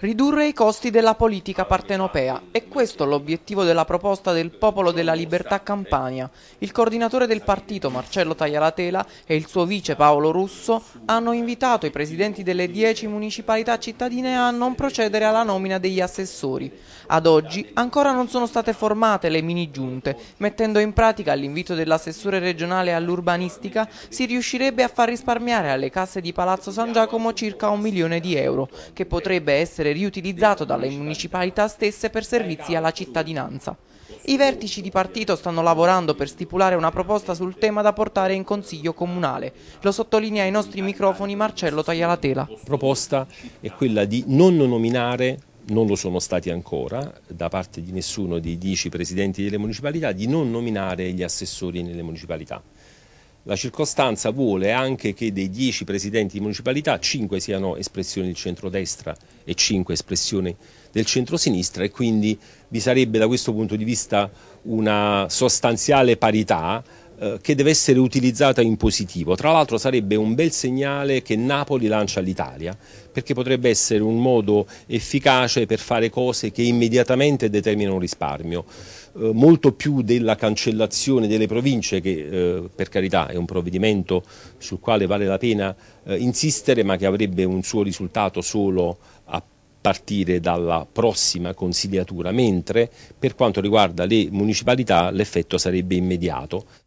Ridurre i costi della politica partenopea. È questo l'obiettivo della proposta del Popolo della Libertà Campania. Il coordinatore del partito Marcello Taglialatela e il suo vice Paolo Russo hanno invitato i presidenti delle dieci municipalità cittadine a non procedere alla nomina degli assessori. Ad oggi ancora non sono state formate le mini giunte. Mettendo in pratica l'invito dell'assessore regionale all'urbanistica si riuscirebbe a far risparmiare alle casse di Palazzo San Giacomo circa un milione di euro, che potrebbe essere essere riutilizzato dalle municipalità stesse per servizi alla cittadinanza. I vertici di partito stanno lavorando per stipulare una proposta sul tema da portare in Consiglio Comunale. Lo sottolinea ai nostri microfoni Marcello Taglialatela. La proposta è quella di non nominare non lo sono stati ancora da parte di nessuno dei dieci presidenti delle municipalità di non nominare gli assessori nelle municipalità. La circostanza vuole anche che dei dieci presidenti di municipalità cinque siano espressioni del centrodestra e cinque espressioni del centrosinistra e quindi vi sarebbe da questo punto di vista una sostanziale parità eh, che deve essere utilizzata in positivo. Tra l'altro sarebbe un bel segnale che Napoli lancia all'Italia, perché potrebbe essere un modo efficace per fare cose che immediatamente determinano un risparmio eh, molto più della cancellazione delle province, che eh, per carità è un provvedimento sul quale vale la pena eh, insistere, ma che avrebbe un suo risultato solo a partire dalla prossima consigliatura, mentre per quanto riguarda le municipalità l'effetto sarebbe immediato.